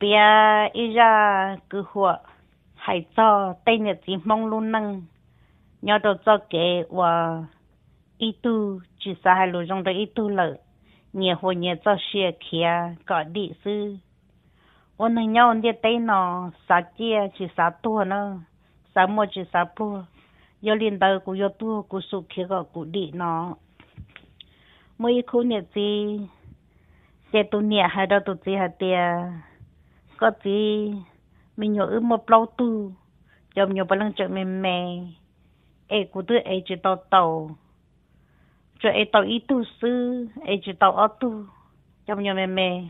bia ý ra cứ hùa hay cho tây nhiệt chỉ mong luôn năng nhớ đồ cho kể và ít tu chỉ sa hai lối trong đó ý tu lợ nhẹ hồ nhẹ cho xe kia có địa sư ôn này nhau đi tây nó sa chia chỉ sa tua nó sa mua chỉ sa tua yo liên đầu của yo tua của sụp kia có của địa nó mỗi khu nhiệt gì xe tu nhẹ hay đó tu gì hay tiền có tí mình nhớ một lâu tu giờ nhớ bao lần chợ mình mè ai cũng tự ai chỉ tàu tàu cho ai tàu ít tu sư ai chỉ tàu ở tu trong nhớ mè mè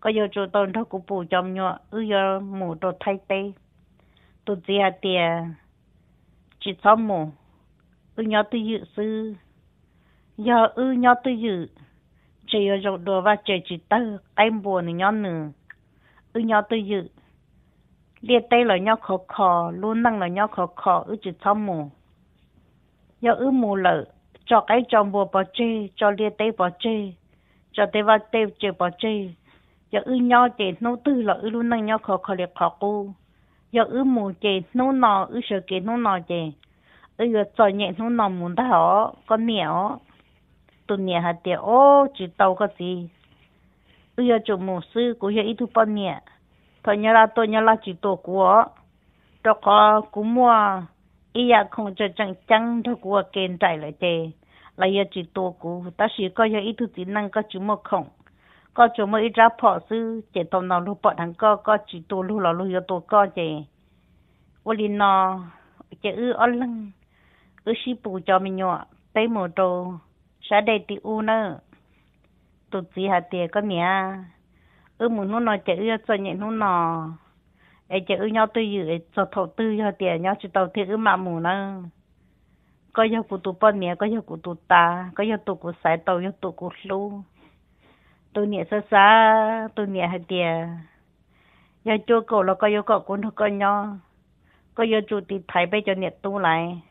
có giờ cho tàu nó cũng bù trong nhớ ư giờ mù đồ thay tê tu gì à tiề chỉ sao mù ư nhớ tu dự sư ư nhớ tu dự chỉ giờ đồ và chỉ chỉ tao ai buồn nhớ ư nhau tư dự liệt tay là nhau khó khó luôn năng là nhau khó khó ư chỉ thao mù do ư mù lợ cho cái cho mùa bỏ chê cho liệt tay bỏ chê cho tay vào tay chê bỏ chê do ư nhau chê nô tư là ư luôn năng nhau khó khó liệt khó cô do ư mù chê nô nọ ư sợ kê nô nọ chê ư giờ cho nhẹ nô nọ muốn ta họ con nẻo tụi nẻo hạt tiệt ô chỉ tàu có gì ư giờ chủ mù sư cũng giờ ít thu bao nẻo thọ nhớ là tôi nhớ là chỉ tổ của cho có cú mua ý à không cho chẳng chẳng cho của kênh trải lại thế là giờ chỉ tổ của ta chỉ có giờ ít thứ tính năng có chú một không có chú một ít ra phỏ sư chỉ tổ nào lúc bỏ thằng có có chỉ tổ lúc là lúc giờ tổ có chứ ô linh nó chỉ ư ở lưng ư xí bù cho mình nhọ tay mồ đồ sẽ đây tiêu nữa tụt gì hả tiệt có mía ừ muốn nó nói chữ cho nhẹ nó nọ ai chữ nhau tư dự cho thổ tư cho tiền nhau chỉ tàu thiệt mà mù nó có giờ cụ tụ bao nhiêu có giờ cụ tụ ta có giờ tụ cụ sai tàu giờ tụ cụ lu tôi nhẹ xa xa tôi nhẹ hay tiền giờ chưa cổ là có giờ cổ cũng được coi nhau có giờ chủ tịch thấy bây giờ nhẹ tu lại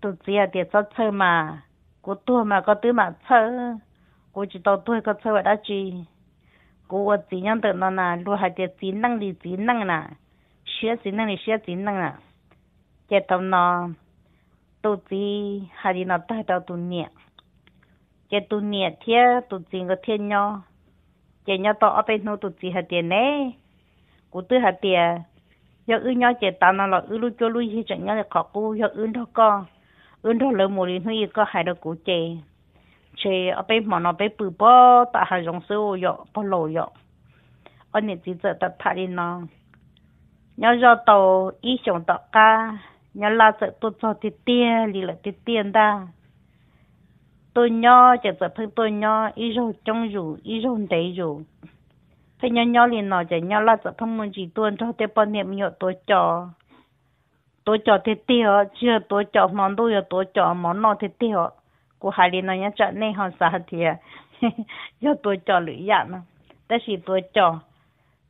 tôi chỉ là tiền sao chơi mà của tôi mà có tứ mà chơi của chỉ tàu tôi có chơi vậy đó chị cô chỉ nhận được nó là lu hai tiệt chỉ năng thì chỉ năng là sửa chỉ năng thì sửa chỉ năng là cái thằng nó tu chỉ hai đi nó tới đâu tu niệm cái tu niệm thế tu chỉ có thiên cái nhau to ở bên nó tu chỉ hai tiền này cô tư hai tiền giờ cái tao nó là ư cho lu gì chẳng nhau là khó cô giờ ư đó con ư đó lỡ mồi thì có hai đứa cô chơi chế ở bên mà nó bên bự bò ta hay dùng sữa yo bò lô yo ở nhà chỉ giờ ta thay đi nó nhớ cho tàu ý xuống tàu cá nhớ là sợ tôi cho tiền tiền đi lại tiền tiền ta tôi nhớ chỉ giờ phải tôi nhớ ý rồi trong rủ ý rồi đấy rủ phải nhớ nhớ liền nó chỉ nhớ là sợ không muốn chỉ tuân cho tiền bao niệm nhớ tôi cho tôi cho tiền tiền chưa tôi cho món đồ cho tôi cho món nó tiền tiền 我还里那人家内行啥的，要多教人家呢，但是多教，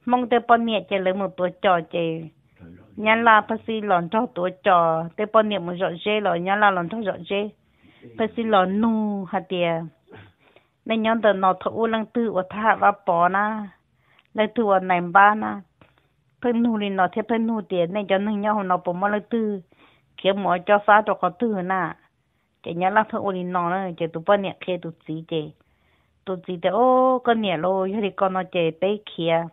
忙得半年就那么多教的，人啦不是乱套多教，得半年没少些了，人啦乱套少些，不是乱弄哈的，那人的脑头乌楞子我他我包呢，那头我难巴呢，喷怒哩脑贴喷怒的，那叫人家红脑不么了子，给么叫啥都搞子呢。chị nhớ lắc thôi ôi nó nó chị tụi bọn nhẹ kia tụi chị chị tụi chị thì ô con nhẹ lô cho thì con nó chị bé kia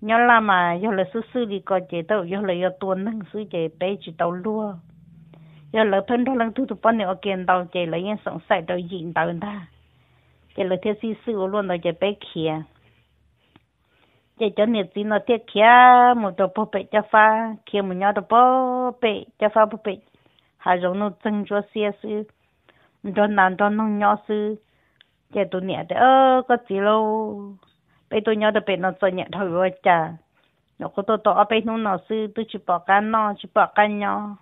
nhớ là mà cho là sư sư đi con chị tao cho là yêu tuần nâng sư chị bé chị tao lua cho là thân thôi lần thứ tụi bọn nhẹ kiện tao chị là yên sống sạch tao dịn tao ta chị là theo sư sư luôn tao chị bé kia chị cho nhiệt gì nó thiết kia một đồ bố bệ cho pha kia một nhau đồ bố bệ cho pha bố bệ hà giống nó chân cho xe sư cho nàng cho nó nhỏ sư chạy tụi nhẹ để ơ có gì lâu bây tôi nhớ được nó cho nhẹ thôi rồi chả nó có tôi tỏ bây nó nó sư tôi chỉ nó chỉ bỏ cá nhỏ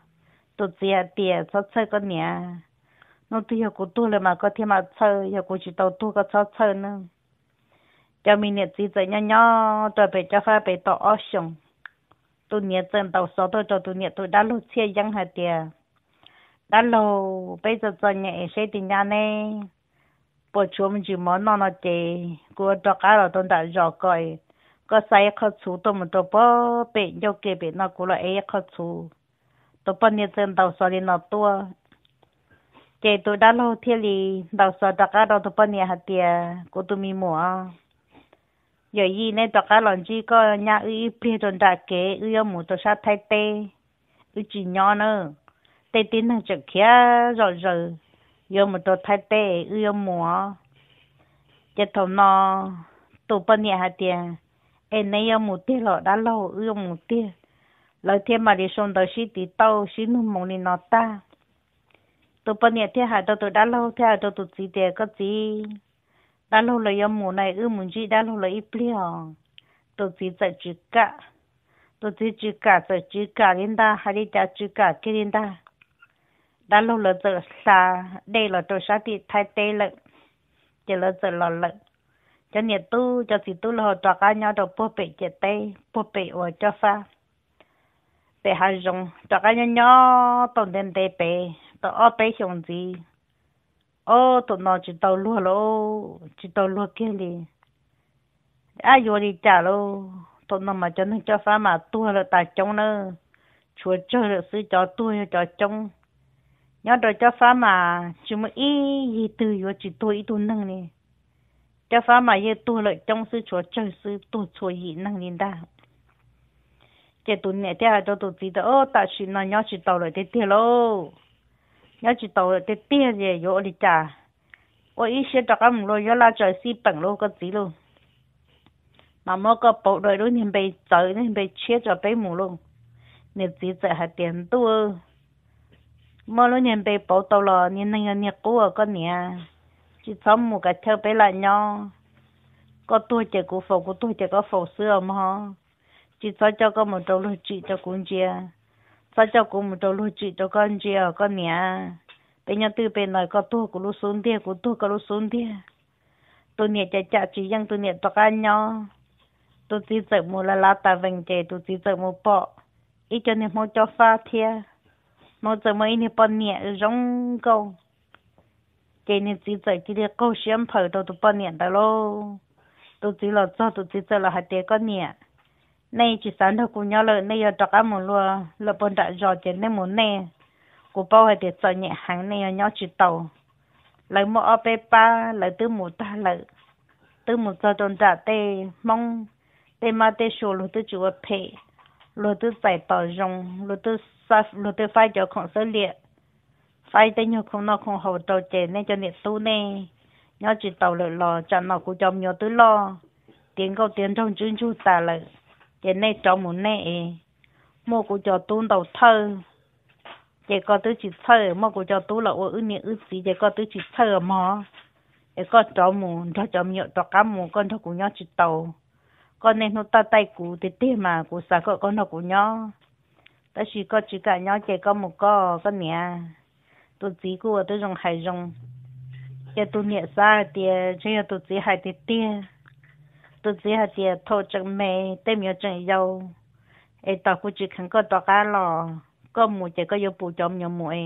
chỉ hạt tiền cho chơi con nhẹ nó tôi hiểu của tôi là mà có thêm mà chơi hiểu của chỉ tàu tôi có cho chơi nữa cho mình nhẹ gì chơi nhỏ nhỏ tôi bị cho phải bị tỏ ở sông tôi nhẹ chân tàu số tôi cho tôi nhẹ tôi đã lột đã lâu bây giờ cho nhẹ sẽ tình nhà này bộ chúng chỉ món nó nó chế của cho cá là tôi đã rõ cái có sai khó chú tôi mà tôi bỏ bị cho kia bị nó cũng là ấy khó chú tôi bỏ nhiệt dân đầu sau đi nó tua chế tôi đã lâu thế thì đầu sau đó cá đó tôi bỏ nhiệt hạt tiền của tôi mi mua giờ y nên đó cá lần chỉ có nhà ư biết tôi đã kế ư yêu muốn tôi sát thay tê ư chỉ nhỏ nữa tê tin thằng chợ kia rồi rồi yêu một đồ thay tê yêu mùa chết thầu nó tụ bên nhà hạt tiền em nay yêu một tia lọ đã lâu yêu một tia lời thiên mà đi xuống tới xí tí tàu xí nu mông đi nó ta tụ bên nhà thiên hạt tụ đã lâu thiên hạt tụ gì tiền có gì đã lâu là yêu mùa này yêu muốn gì đã lâu là ít liều tụ gì chạy chữ cả tụ chỉ chữ cả chạy chữ cả đến ta hay đi chạy chữ cả kia đến ta đã lâu là giờ xa đây là tôi xa thì thay tê lợ chỉ là giờ là lợ cho nên tu cho thì tu là cho cá nhau đầu bố bể chỉ tê bố bể ở cho pha bể hai dùng cho cá nhau nhau tổng đến tê bể tổ ở bể xong gì ô tổ nó chỉ tàu lúa lô chỉ tàu lúa kia đi à vô đi trả lô tổ nó mà cho nó cho pha mà tu là ta chống nữa chúa chơi được sư cho tu cho chống nhớ rồi cho pha mà chỉ một ít gì từ yo chỉ tôi ít tôi nâng nè cho pha mà ye tôi lại trong sư chúa chơi sư tôi chúa gì nâng lên ta cái tôi nè thế là cho tôi chỉ đó ô ta chỉ nói nhớ chỉ tàu lại thế thế lo nhớ chỉ tàu lại thế thế gì yo đi cha ôi ít xe đặc âm lo yo là chơi si bằng lô cái gì lô mà mỗi cái bộ đội luôn thì bị chơi luôn bị chết cho bị mù luôn nên chỉ sợ hạt tiền tôi mà lúc nhận bị bảo tàu là nhìn này nhận cũ ở con nè chỉ sống một cái theo bé lại nhau có tôi chạy cụ phổ của tôi chạy có phổ xưa mà chỉ sao cho có một trâu lúa chị cho con chia sao cho cũng một trâu lúa chị cho con chia con nè bây giờ từ bên này có tôi của lúa xuống đi của tôi có lúa xuống đi tôi nè chạy chạy chỉ rằng tôi nè tóc ăn nhau tôi chỉ sợ mua là lá tà vành chạy tôi chỉ sợ mua bọ ít cho nên mua cho pha thiệt nó giờ mấy nè bọn nè rong câu cái nè chỉ giờ chỉ để câu xem phải đâu tụi bọn nè đó lo tụi chỉ là cho tụi chỉ giờ là hai đứa con nè nay chỉ sáng thôi cũng rồi nay giờ trọc ăn một lúa là bọn đã rõ chuyện nên muốn nè của bao hai đứa giờ nhẹ hàng này nhau chỉ tàu lấy một ở bên ba lấy từ một ta lấy từ một giờ tuần trả tê mong tê mà tê sổ lúc từ chùa phê lô tư giải bảo rộng lô tư sa lô tư phải cho con số liệt phải tới nhiều không nó không hậu đầu chế nên cho nhiệt tu nè nhớ chỉ tàu lợi lò cho nó cũng trong nhiều tứ lo tiền câu tiền trong chuyên chu tà lợi chế này trong một nè mua cũng cho tu đầu thơ chế có tứ chỉ thơ mua cũng cho tu là ô ư nhiệt ư gì chế có tứ chỉ thơ mà chế có trong một cho trong nhiều cho cá một con cho cũng nhớ chỉ tàu con nên nó ta tay cú thì tê mà cú sợ có con nó cú nhó ta chỉ có chỉ cả nhó chạy có một co con nè tôi chỉ cú tôi dùng hải dùng giờ tôi nhẹ xa thì chỉ giờ tôi chỉ hải thì tê tôi chỉ hải thì thô chân mẹ tê miêu chân dâu ai tao cũng chỉ cần có tao cá lò có một chạy có yêu bù chồng nhiều mũi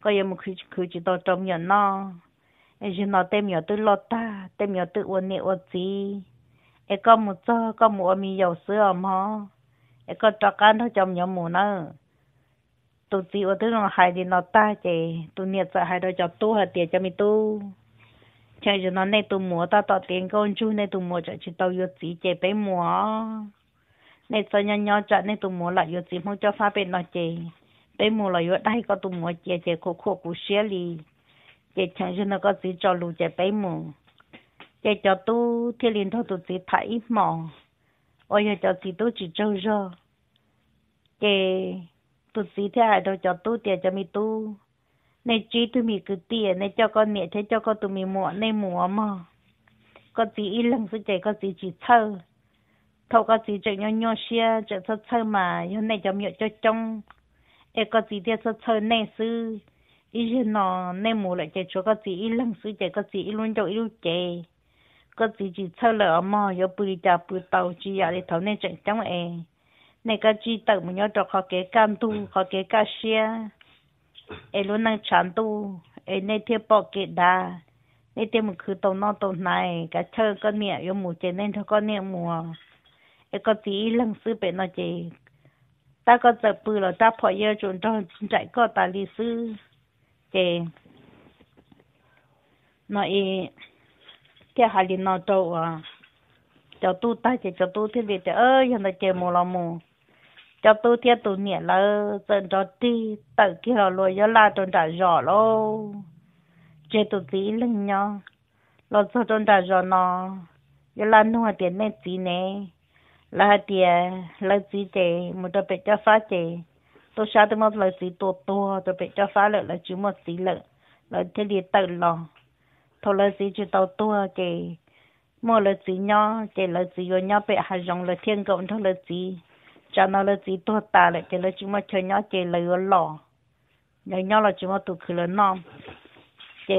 có yêu một khi khi chỉ tao chồng nhiều nó ai chỉ nó tê miêu tôi lo ta tê miêu tôi uốn nè uốn ai có một cho có một mi dầu sữa mà ai có cho nó chồng nhỏ mù nữa tụi tiêu ở thứ nó hay thì nó ta chè tụi nhiệt sợ hay đôi cho tu hay tiền mi tu chơi cho nó này tụi mua ta tỏ tiền con chú này tụi mua chạy chỉ tàu yếu chỉ chè bé này cho nhau nhau chạy này tụi mua lại yếu chỉ không cho pha bên nó chè bé mua lại yếu đây có tụi mua chè chè khô khô củ xé li chè chơi cho nó có gì cho lù chè bé giờ cho tu thiên liền thôi tụi chị thấy mỏ ôi giờ cho chị tu chỉ trâu rơ giờ tụi chị thế hại đâu cho tu tiền cho mi tu này chỉ tụi mi cứ tiền này cho con mẹ thế cho con tụi mi mua này mua mà có gì ít lần sẽ chạy có gì chỉ thơ thâu có gì chạy nhau nhau xe chạy thơ thơ mà hôm nay cho miệng cho trong e có gì thì thơ thơ này sư ít giờ nó này mua lại chạy chỗ có gì ít lần sẽ chạy có gì ít luôn cho ít luôn chạy có gì chỉ sơ lỡ mò yo bùi đà bùi tàu chỉ ya để thấu nên chẳng chẳng ai, này cái chỉ tự mình nhớ cho khó cái can tu khó cái ca xia ai luôn năng chán tu ai này thiệp bỏ cái đà này tiêm mình cứ tàu nọ tàu này cái chơi con nè yo mù chế nên cho con nè mùa ế có tí lần sư bệ nó chế ta có giờ bùi là ta phải yêu chúng ta chạy có ta lý sư chế nói cái hai lần nào trâu à cho tu ta chỉ cho tu thiên địa ơi hiện tại chơi mồ là mù cho tu thiên tu nhẹ là tận cho ti tự kia là lôi gió la tận trả rõ lô chỉ tu tí lưng nhau lo cho tận trả rõ nó gió la nuôi hạt tiền nên tí nè là hạt tiền là gì chế một đợt bị cho phá chế tôi sao tôi mất là gì tổ tổ tôi bị cho phá lợi là chứ một tí lợi là thiên địa tự lòng thôi là gì chứ tàu tua chị mua là gì nhau chị là gì rồi nhau bé, hại rồng là thiên cộng thôi là gì cho nó là gì tua ta lại chị là chúng mà chơi nhau chị là ở lò nhớ nhau là chúng mà tụ khử là non chị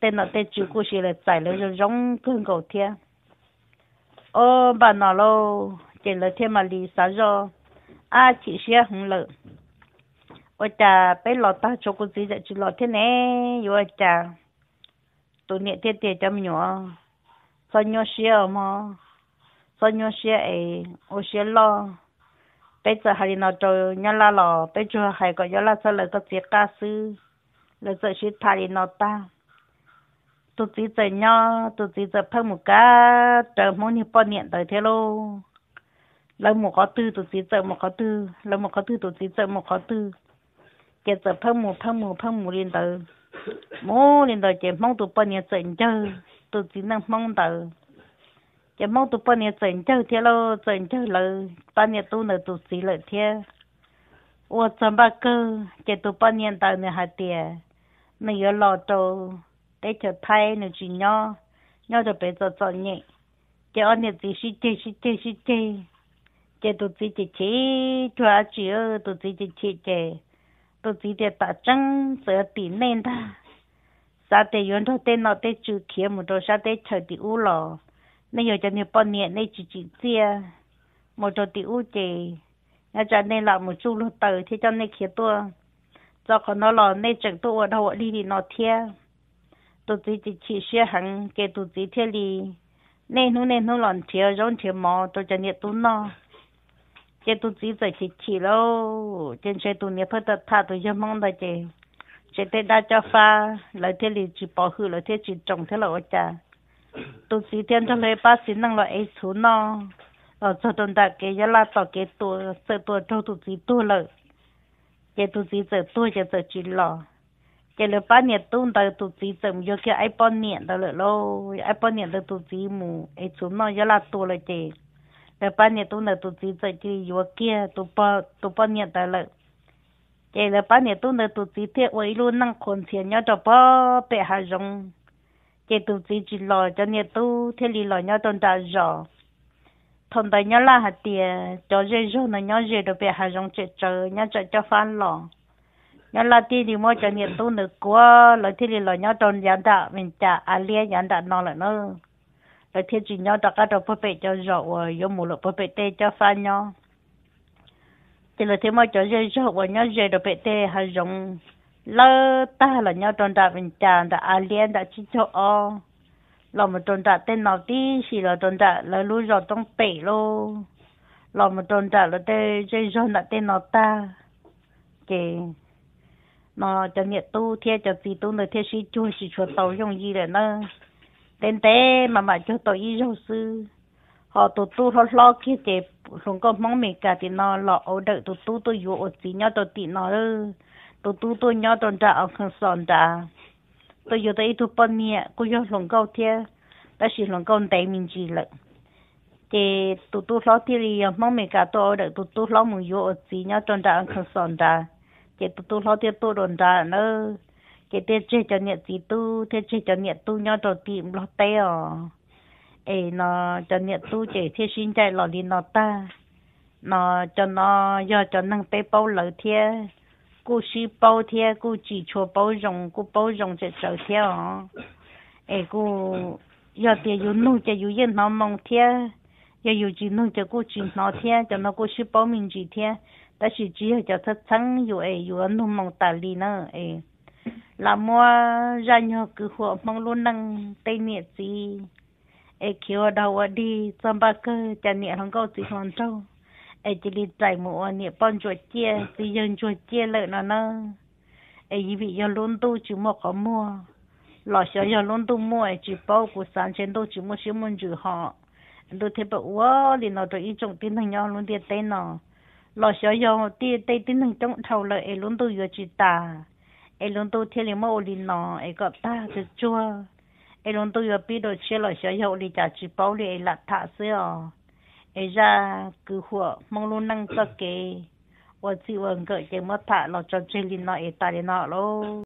tên là tên chú cô chị là giải là rong thiên cầu thiên ô bà nó lâu chị là thiên mà lì xá rồi à chỉ xe không lợi ôi chà bé lọt ta cho cô gì dạy chú lọt thế này ôi chà tụi nhẹ tiền tiền cho mình nhỏ so nhỏ xia mà so nhỏ xia ấy ô xia lo bây giờ hai nó cho nhá la lo bây giờ hai có nhá la sao lại có việc ca sư là giờ xí thay nó ta tụi chỉ giờ nhá tụi chỉ giờ phân một cá chờ mỗi nhiêu bao nhiêu tới thế lô lâu một có tư tụi chỉ giờ một có tư lâu một có tư tụi chỉ giờ một có tư giờ giờ phân một phân một phân một liên tới mỗi lần đời chỉ mong tụ bao nhiêu trận chơi tụ chỉ năng mong đợi, chỉ mong tụ bao nhiêu trận chơi thế lo trận chơi là bao nhiêu tụ nợ tụ chỉ lợi thế ô trận ba cơ chỉ tụ bao nhiêu tờ nè hạt tiền nè yếu lo trâu để cho thay nè chỉ nhỏ nhỏ cho bây giờ cho nhẹ chỉ ăn nhẹ chỉ xí chỉ xí chỉ xí chỉ chỉ tụ chỉ chỉ chỉ cho ăn chỉ ơ tụ chỉ chỉ chỉ chỉ 都只得把整则地内的，啥得源头得脑袋就开么着，啥得吃的乌了，那要叫你半年那几几节，么着的乌节，要叫你老么住了头，他叫你开多，早可能老那整多我到我里里那天，都只得去学行给都只天里，那弄那弄乱条，让条毛都叫你多闹。chế tu chỉ giờ chỉ chỉ lâu trên chế phải tập thà tu cho mong đại chế đa cho pha lời thế liền chỉ bỏ hư lời trồng thế là ôi cha tu chỉ thiên cho lấy ba xin năng loại nó ở cho tuần đại kế giá là tỏ kế tu cho tu chỉ tu lợi chế tu chỉ giờ tu chế giờ chỉ lò chế lời ba niệm tu chỉ giờ mình cho cái ai bao niệm đại lợi lâu ai bao niệm nó giá là tu แต่ป้าเนี่ยตัวเนี่ยตัวจีใจที่อยู่เกี้ยตัวป้าตัวป้าเนี่ยแต่ละใจแล้วป้าเนี่ยตัวเนี่ยตัวจีเที่ยวไว้รู้นั่งคนเสียเนี่ยตัวป้าเปะหาจงใจตัวจีจีหล่อจะเนี่ยตัวเที่ยวหล่อเนี่ยตัวตาจอทนแต่เนี่ยละหัดเดียจอเรื่องเนี่ยเรื่องตัวเปะหาจงเจอเจอเนี่ยจะจะฟันหล่อเนี่ยละที่ดีมั่วจะเนี่ยตัวเนี่ยกลัวแล้วที่หล่อเนี่ยตัวยันตาเป็นจ่าอาเลียยันตานอนเลยเนอะ là thiết chỉ nhau đặt cái đầu bắp bẹ cho rậu rồi mù lọ bắp bẹ tê cho pha nhau thì là thế mà cho dây rậu và nhau dây đồ bẹ tê hay dùng lơ ta là nhau tròn đà bình tràn đã a liên đã chỉ cho o là một tròn đà tên nào tí thì là tròn đà là lũ rậu trong bể luôn. là một tròn đà là tê dây rậu là tên nào ta kì nó cho nhiệt tu thiệt cho tí tu nữa thiệt sĩ chua sĩ chua tàu dùng gì để nó tên tế mà mà cho tôi ý dâu sư họ tụt tu họ lo kia chế không có mong mình cả thì nó lọ ở đợi tụt tu tôi dụ ở chỉ nhau tôi tị nó ư tụt tu tôi nhau tôi trả ở không sòn trả tôi dụ tôi tu bận nhẹ cô dụ không câu thế đã chỉ không câu tay mình chỉ lợ chế tụt tu lo thì thì mong mình cả tôi ở đợi tụt tu lo mình dụ ở chỉ nhau tôi trả ở không sòn trả chế tụt tu lo thì tôi đồn trả nữa cái thế chế cho nhiệt gì tu thế chế cho nhiệt tu nhau đầu tìm lo tế ờ ấy nó cho nhiệt tu chế thế xin chạy lo đi nó ta nó cho nó do cho năng tế bao lỡ thế cô sĩ bao thế cô chỉ cho bao rồng cô bao rồng sẽ trở thế ờ ấy cô do tiền yêu nung cho yêu yên nó mong thế do yêu chỉ nung cho cô chỉ nó thế cho nó cô sĩ bao mình chỉ thế ta chỉ chỉ cho thật sáng yêu ấy yêu nung mong ta đi nữa ấy là mua ra nhờ cứ hộ mong luôn năng tây miệt gì ai kêu đầu đi trong ba cơ chả niệm không câu gì hoàn trâu ai chỉ đi chạy mua niệm bọn chuột chia gì dân chuột chia lợi nó nó ai gì bị giờ luôn tu chứ một có mua lọ xíu giờ luôn tu mua ai chỉ bao của sáng trên tu chỉ mua xíu muốn chữ họ đồ thấy bảo wow thì nó rồi ý trọng tin thằng nhau luôn tiền tên nó lọ xíu giờ tiền tên tin thằng trọng thầu lợi ai luôn tu giờ chỉ ta 伊龙到天里莫屋里弄，伊个搭只做，伊龙到要背到出来，小小屋里就住包里，伊邋遢些哦。伊家家伙，朦胧两个给，我只万个真莫怕，老早这里闹，也大里那喽。